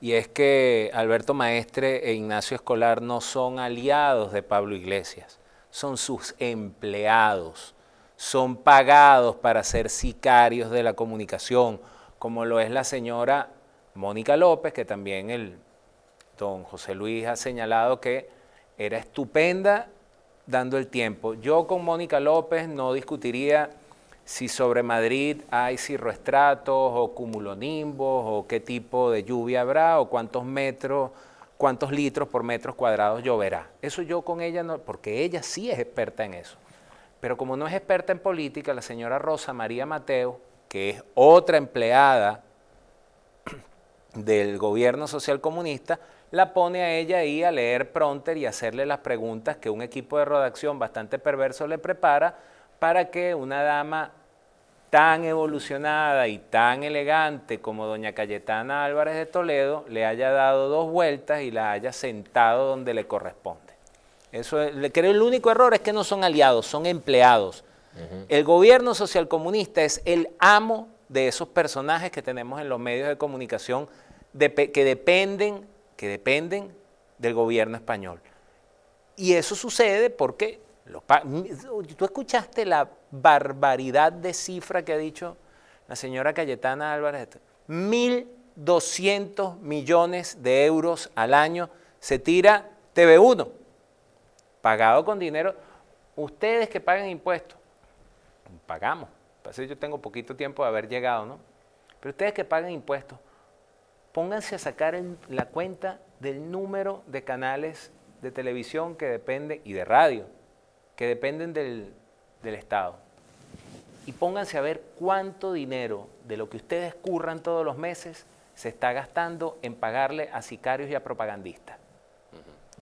y es que Alberto Maestre e Ignacio Escolar no son aliados de Pablo Iglesias, son sus empleados, son pagados para ser sicarios de la comunicación, como lo es la señora Mónica López, que también el don José Luis ha señalado que era estupenda dando el tiempo. Yo con Mónica López no discutiría si sobre Madrid hay cirroestratos o cumulonimbos o qué tipo de lluvia habrá o cuántos metros, cuántos litros por metros cuadrados lloverá. Eso yo con ella no, porque ella sí es experta en eso. Pero como no es experta en política, la señora Rosa María Mateo, que es otra empleada del gobierno social comunista, la pone a ella ahí a leer pronter y hacerle las preguntas que un equipo de redacción bastante perverso le prepara para que una dama tan evolucionada y tan elegante como doña Cayetana Álvarez de Toledo le haya dado dos vueltas y la haya sentado donde le corresponde. Eso es, creo el único error es que no son aliados, son empleados. El gobierno socialcomunista es el amo de esos personajes que tenemos en los medios de comunicación que, dependen, que dependen del gobierno español. Y eso sucede porque ¿Tú escuchaste la barbaridad de cifra que ha dicho la señora Cayetana Álvarez? 1.200 millones de euros al año se tira TV1, pagado con dinero. Ustedes que pagan impuestos, pagamos. Pasa pues yo tengo poquito tiempo de haber llegado, ¿no? Pero ustedes que pagan impuestos, pónganse a sacar la cuenta del número de canales de televisión que depende y de radio que dependen del, del Estado. Y pónganse a ver cuánto dinero de lo que ustedes curran todos los meses se está gastando en pagarle a sicarios y a propagandistas.